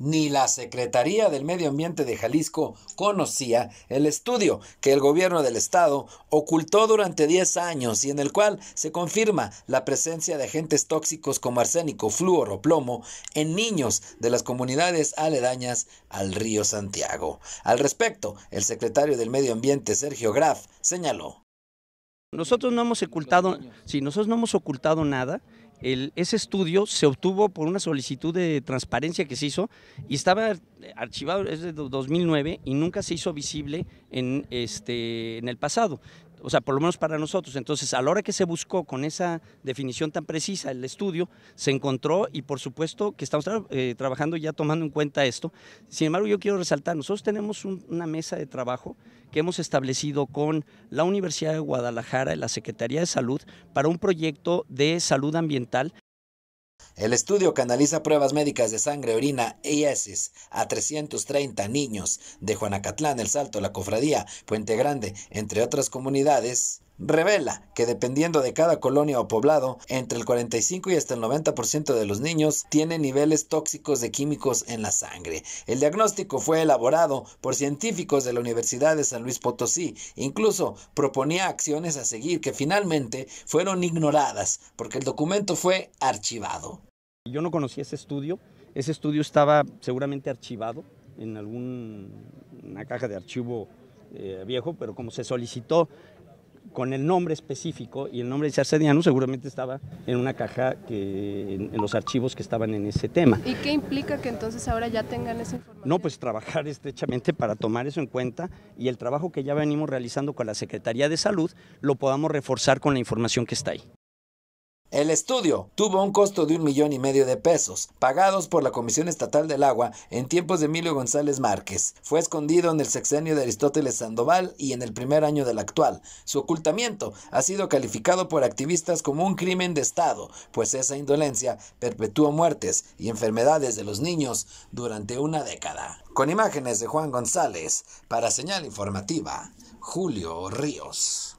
Ni la Secretaría del Medio Ambiente de Jalisco conocía el estudio que el gobierno del estado ocultó durante 10 años y en el cual se confirma la presencia de agentes tóxicos como arsénico, flúor o plomo en niños de las comunidades aledañas al río Santiago. Al respecto, el secretario del Medio Ambiente, Sergio Graf, señaló. Nosotros no hemos ocultado, si nosotros no hemos ocultado nada. El, ese estudio se obtuvo por una solicitud de transparencia que se hizo y estaba archivado desde 2009 y nunca se hizo visible en, este, en el pasado o sea, por lo menos para nosotros. Entonces, a la hora que se buscó con esa definición tan precisa el estudio, se encontró y por supuesto que estamos eh, trabajando ya tomando en cuenta esto. Sin embargo, yo quiero resaltar, nosotros tenemos una mesa de trabajo que hemos establecido con la Universidad de Guadalajara y la Secretaría de Salud para un proyecto de salud ambiental el estudio canaliza pruebas médicas de sangre, orina y e heces a 330 niños de Juanacatlán, El Salto, La Cofradía, Puente Grande, entre otras comunidades, revela que dependiendo de cada colonia o poblado, entre el 45 y hasta el 90% de los niños tienen niveles tóxicos de químicos en la sangre. El diagnóstico fue elaborado por científicos de la Universidad de San Luis Potosí, incluso proponía acciones a seguir que finalmente fueron ignoradas porque el documento fue archivado. Yo no conocía ese estudio, ese estudio estaba seguramente archivado en alguna caja de archivo eh, viejo, pero como se solicitó con el nombre específico y el nombre de Sarcediano seguramente estaba en una caja que, en, en, los archivos que estaban en ese tema. ¿Y qué implica que entonces ahora ya tengan esa información? No, pues trabajar estrechamente para tomar eso en cuenta y el trabajo que ya venimos realizando con la Secretaría de Salud lo podamos reforzar con la información que está ahí. El estudio tuvo un costo de un millón y medio de pesos, pagados por la Comisión Estatal del Agua en tiempos de Emilio González Márquez. Fue escondido en el sexenio de Aristóteles Sandoval y en el primer año del actual. Su ocultamiento ha sido calificado por activistas como un crimen de Estado, pues esa indolencia perpetuó muertes y enfermedades de los niños durante una década. Con imágenes de Juan González, para señal informativa, Julio Ríos.